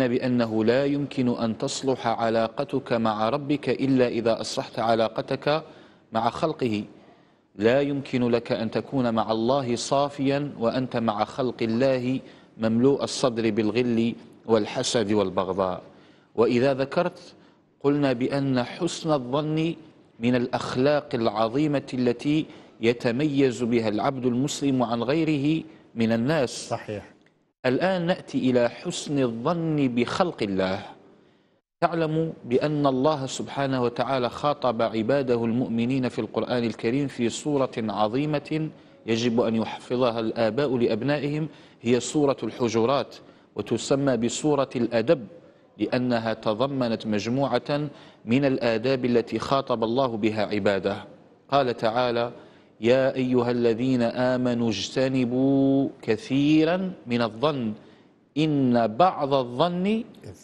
بأنه لا يمكن أن تصلح علاقتك مع ربك إلا إذا أصلحت علاقتك مع خلقه لا يمكن لك أن تكون مع الله صافيا وأنت مع خلق الله مملوء الصدر بالغل والحسد والبغضاء وإذا ذكرت قلنا بأن حسن الظن من الأخلاق العظيمة التي يتميز بها العبد المسلم عن غيره من الناس صحيح الآن نأتي إلى حسن الظن بخلق الله تعلم بأن الله سبحانه وتعالى خاطب عباده المؤمنين في القرآن الكريم في صورة عظيمة يجب أن يحفظها الآباء لأبنائهم هي صورة الحجرات وتسمى بصورة الأدب لأنها تضمنت مجموعة من الآداب التي خاطب الله بها عباده قال تعالى يا أيها الذين آمنوا اجتنبوا كثيرا من الظن إن بعض الظن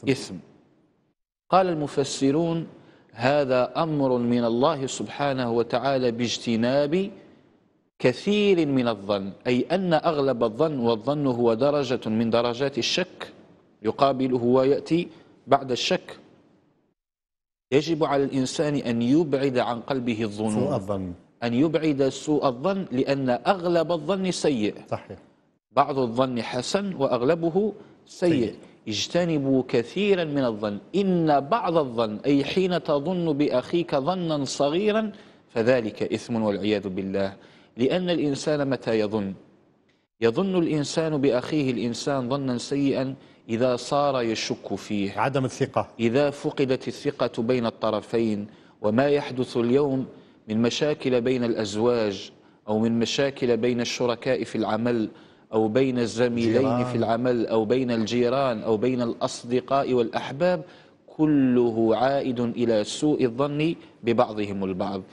إثم قال المفسرون هذا أمر من الله سبحانه وتعالى باجتناب كثير من الظن أي أن أغلب الظن والظن هو درجة من درجات الشك يقابله ويأتي بعد الشك يجب على الإنسان أن يبعد عن قلبه الظنون الظن أن يبعد سوء الظن لأن أغلب الظن سيء صحيح بعض الظن حسن وأغلبه سيء, صحيح. اجتنبوا كثيرا من الظن إن بعض الظن أي حين تظن بأخيك ظنا صغيرا فذلك إثم والعياذ بالله لأن الإنسان متى يظن يظن الإنسان بأخيه الإنسان ظنا سيئا إذا صار يشك فيه عدم الثقة إذا فقدت الثقة بين الطرفين وما يحدث اليوم من مشاكل بين الأزواج أو من مشاكل بين الشركاء في العمل أو بين الزميلين جيران. في العمل أو بين الجيران أو بين الأصدقاء والأحباب كله عائد إلى سوء الظن ببعضهم البعض